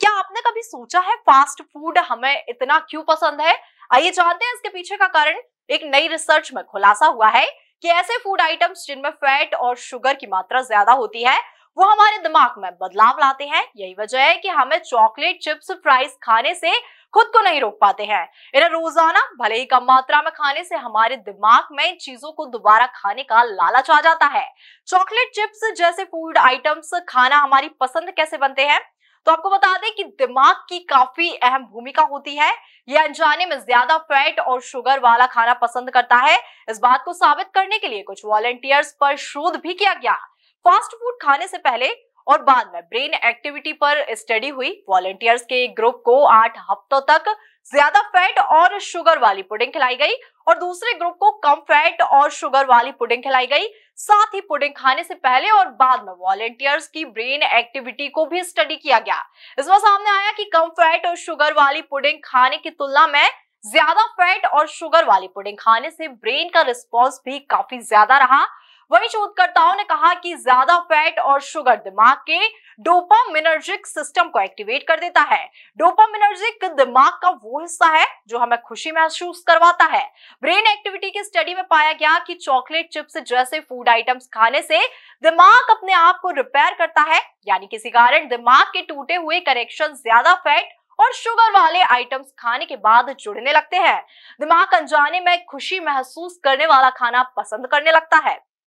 क्या आपने कभी सोचा है फास्ट फूड हमें इतना क्यों पसंद है आइए जानते हैं इसके पीछे का कारण एक नई रिसर्च में खुलासा हुआ है कि ऐसे फूड आइटम्स जिनमें फैट और शुगर की मात्रा ज्यादा होती है वो हमारे दिमाग में बदलाव लाते हैं यही वजह है कि हमें चॉकलेट चिप्स फ्राइज खाने से खुद को नहीं रोक पाते हैं इन्हें रोजाना भले ही कम मात्रा में खाने से हमारे दिमाग में इन चीजों को दोबारा खाने का लालच आ जाता है चॉकलेट चिप्स जैसे फूड आइटम्स खाना हमारी पसंद कैसे बनते हैं तो आपको बता दें कि दिमाग की काफी अहम भूमिका होती है यह अनजाने में ज्यादा फैट और शुगर वाला खाना पसंद करता है इस बात को साबित करने के लिए कुछ वॉलेंटियर्स पर शोध भी किया गया फास्ट फूड खाने से पहले और बाद में ब्रेन एक्टिविटी पर स्टडी हुई वॉलेंटियर्स के एक ग्रुप को आठ हफ्तों तक ज्यादा फैट और शुगर वाली पुडिंग खिलाई गई और दूसरे ग्रुप को कम फैट और शुगर वाली पुडिंग खिलाई गई साथ ही पुडिंग खाने से पहले और बाद में वॉलेंटियर्स की ब्रेन एक्टिविटी को भी स्टडी किया गया इसमें सामने आया कि कम फैट और शुगर वाली पुडिंग खाने की तुलना में ज्यादा फैट और शुगर वाली पुडिंग खाने से ब्रेन का रिस्पॉन्स भी काफी ज्यादा रहा वहीं शोधकर्ताओं ने कहा कि ज्यादा फैट और शुगर दिमाग के डोपामिनर्जिक सिस्टम को एक्टिवेट कर देता है डोपामिनर्जिक दिमाग का वो हिस्सा है जो हमें खुशी महसूस करवाता है ब्रेन एक्टिविटी की स्टडी में पाया गया कि चॉकलेट चिप्स जैसे फूड आइटम्स खाने से दिमाग अपने आप को रिपेयर करता है यानी किसी कारण दिमाग के टूटे हुए कनेक्शन ज्यादा फैट और शुगर वाले आइटम्स खाने के बाद जुड़ने लगते हैं दिमाग अनजाने में खुशी महसूस करने वाला खाना पसंद करने लगता है